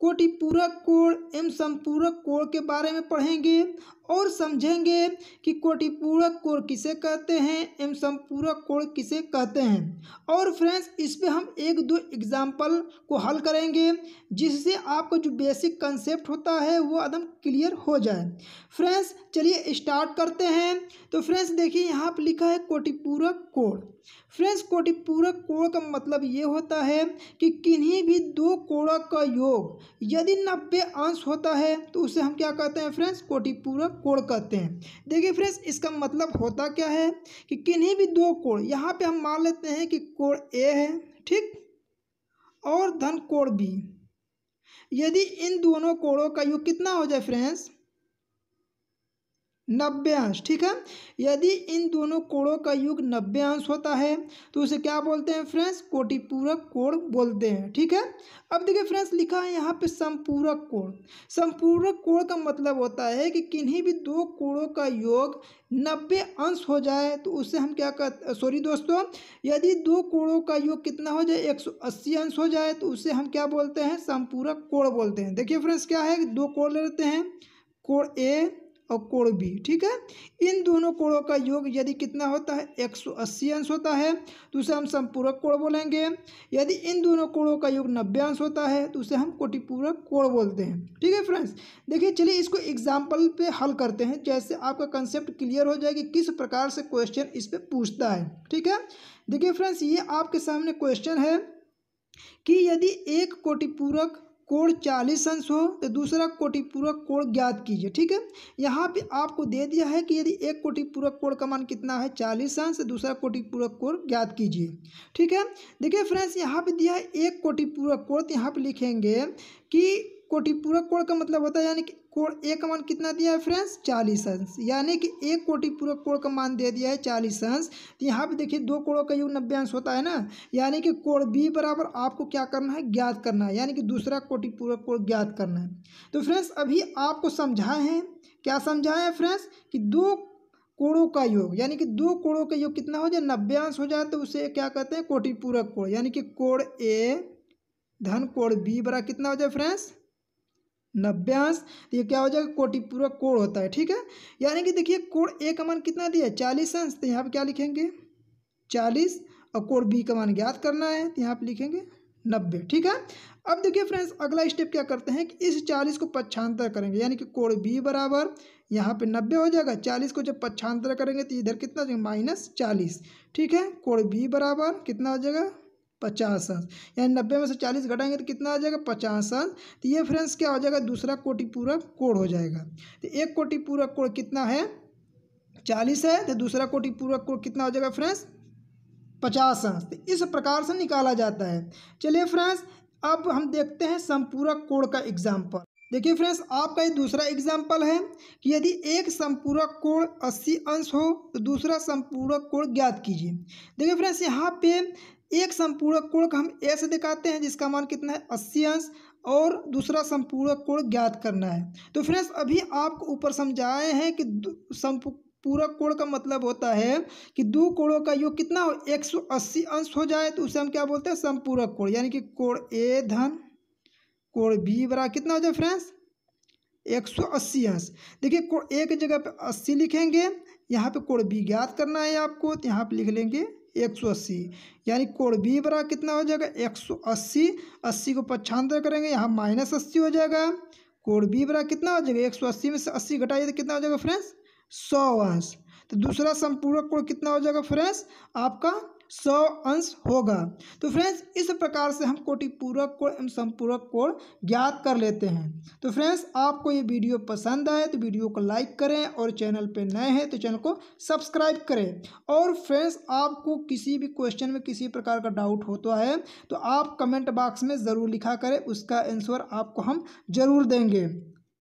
कोटिपूरक कोण एवं संपूरक कोण के बारे में पढ़ेंगे और समझेंगे कि कोटिपूरक कोण किसे कहते हैं एवं संपूरक कोण किसे कहते हैं और फ्रेंड्स इस पर हम एक दो एग्जाम्पल को हल करेंगे जिससे आपको जो बेसिक कंसेप्ट होता है वो एकदम क्लियर हो जाए फ्रेंड्स चलिए स्टार्ट करते हैं तो फ्रेंड्स देखिए यहाँ पर लिखा है कोटिपूरक कोण फ्रेंड्स कोटिपूरक कोण का मतलब ये होता है कि किन्हीं भी दो कोणों का योग यदि नब्बे अंश होता है तो उसे हम क्या कहते हैं फ्रेंड्स कोटिपूरक कोण कहते हैं देखिए फ्रेंड्स इसका मतलब होता क्या है कि किन्हीं भी दो कोण यहाँ पे हम मान लेते हैं कि कोण ए है ठीक और धन कोण बी यदि इन दोनों कोणों का योग कितना हो जाए फ्रेंड्स नब्बे अंश ठीक है यदि इन दोनों कोणों का युग नब्बे अंश होता है तो उसे क्या बोलते हैं फ्रेंड्स कोटिपूरक कोण बोलते हैं ठीक है अब देखिए फ्रेंड्स लिखा है यहाँ पे संपूरक कोण संपूरक कोण का मतलब होता है कि किन्हीं भी दो कोणों का योग नब्बे अंश हो जाए तो उससे हम क्या कर सॉरी दोस्तों यदि दो कोणों का योग कितना हो जाए एक सौ अस्सी अंश हो जाए तो उसे हम क्या बोलते हैं संपूरक कोण बोलते हैं देखिए फ्रेंड्स क्या है दो कोण लेते हैं कोण ए और कोण बी ठीक है इन दोनों कोणों का योग यदि कितना होता है एक सौ अस्सी अंश होता है तो उसे हम संपूरक कोण बोलेंगे यदि इन दोनों कोणों का योग नब्बे अंश होता है तो उसे हम कोटिपूरक कोण बोलते हैं ठीक है फ्रेंड्स देखिए चलिए इसको एग्जाम्पल पे हल करते हैं जैसे आपका कंसेप्ट क्लियर हो जाएगी किस प्रकार से क्वेश्चन इस पर पूछता है ठीक है देखिए फ्रेंड्स ये आपके सामने क्वेश्चन है कि यदि एक कोटिपूरक कोण चालीस अंश हो तो दूसरा कोटिपूरक कोण ज्ञात कीजिए ठीक है यहाँ पे आपको दे दिया है कि यदि एक कोटिपूरक कोण का मान कितना है चालीस अंश तो दूसरा कोटिपूरक कोण ज्ञात कीजिए ठीक है देखिए फ्रेंड्स यहाँ पे दिया है एक कोटिपूरक कोण तो यहाँ पे लिखेंगे कि कोटिपूरक कोण का मतलब होता है यानी कि कोड़ ए का मान कितना दिया है फ्रेंड्स चालीस अंश यानी कि एक कोटि पूरक कोण का मान दे दिया है चालीस अंश तो यहाँ पे देखिए दो कोणों का योग नब्बे अंश होता है ना यानी कि कोण बी बराबर आपको क्या करना है ज्ञात करना है यानी कि दूसरा कोटि पूरक कोण ज्ञात करना है तो फ्रेंड्स अभी आपको समझाए हैं क्या समझाए हैं फ्रेंड्स कि दो कोणों का योग यानी कि दो कोणों का योग कितना हो जाए नब्बे अंश हो जाए तो उसे क्या कहते हैं कोटि पूरक कोण यानी कि कोण ए धन कोण बी बरा कितना हो जाए फ्रेंड्स तो ये क्या हो जाएगा कोटिपूर्वक कोण होता है ठीक है यानी कि देखिए कोण ए का मान कितना दिया है चालीस अंश तो यहाँ पर क्या लिखेंगे चालीस और कोण बी का मान ज्ञात करना है तो यहाँ पर लिखेंगे नब्बे ठीक है अब देखिए फ्रेंड्स अगला स्टेप क्या करते हैं कि इस चालीस को पक्षांतर करेंगे यानी कि कोण बी बराबर यहाँ पे नब्बे हो जाएगा चालीस को जब पक्षांतर करेंगे तो इधर कितना हो जाएगा माइनस चालीस ठीक है कोण बी बराबर कितना हो जाएगा पचास अंश यानी नब्बे में से चालीस घटाएंगे तो कितना आ जाएगा पचास अंश तो ये फ्रेंड्स क्या हो जाएगा दूसरा कोटि पूरक कोण हो जाएगा तो एक कोटि पूरक कोण कितना है चालीस है तो दूसरा कोटि पूरक कोण कितना हो जाएगा फ्रेंड्स पचास अंश तो इस प्रकार से निकाला जाता है चलिए फ्रेंड्स अब हम देखते हैं संपूरक कोण का एग्जाम्पल देखिए फ्रेंड्स आपका ये दूसरा एग्जाम्पल है कि यदि एक संपूरक कोण 80 अंश हो तो दूसरा संपूरक कोण ज्ञात कीजिए देखिए फ्रेंड्स यहाँ पे एक संपूरक कोण का हम ऐसे दिखाते हैं जिसका मान कितना है अस्सी अंश और दूसरा संपूरक कोण ज्ञात करना है तो फ्रेंड्स अभी आपको ऊपर समझाए हैं कि पूरक कोण का मतलब होता है कि दो कोणों का योग कितना हो 180 अंश हो जाए तो उसे हम क्या बोलते हैं संपूरक कोण यानी कि कोण ए धन कोण बी बरा कितना हो जाए फ्रेंड्स 180 अंश देखिए कोण ए की जगह पे 80 लिखेंगे यहाँ पे कोण बी ज्ञात करना है आपको तो यहाँ पे लिख लेंगे एक सौ अस्सी यानी कोण बी बराबर कितना हो जाएगा एक सौ अस्सी अस्सी को पक्षांतर करेंगे यहाँ माइनस अस्सी हो जाएगा कोण बी बराबर कितना हो जाएगा एक सौ अस्सी में से अस्सी घटाइए तो कितना हो जाएगा फ्रेंड्स सौ अंश तो दूसरा संपूरक कोण कितना हो जाएगा फ्रेंड्स आपका सौ अंश होगा तो फ्रेंड्स इस प्रकार से हम कोटिपूरक कोण एवं संपूरक कोण ज्ञात कर लेते हैं तो फ्रेंड्स आपको ये वीडियो पसंद आए तो वीडियो को लाइक करें और चैनल पर नए हैं तो चैनल को सब्सक्राइब करें और फ्रेंड्स आपको किसी भी क्वेश्चन में किसी प्रकार का डाउट होता है तो आप कमेंट बॉक्स में ज़रूर लिखा करें उसका आंसर आपको हम ज़रूर देंगे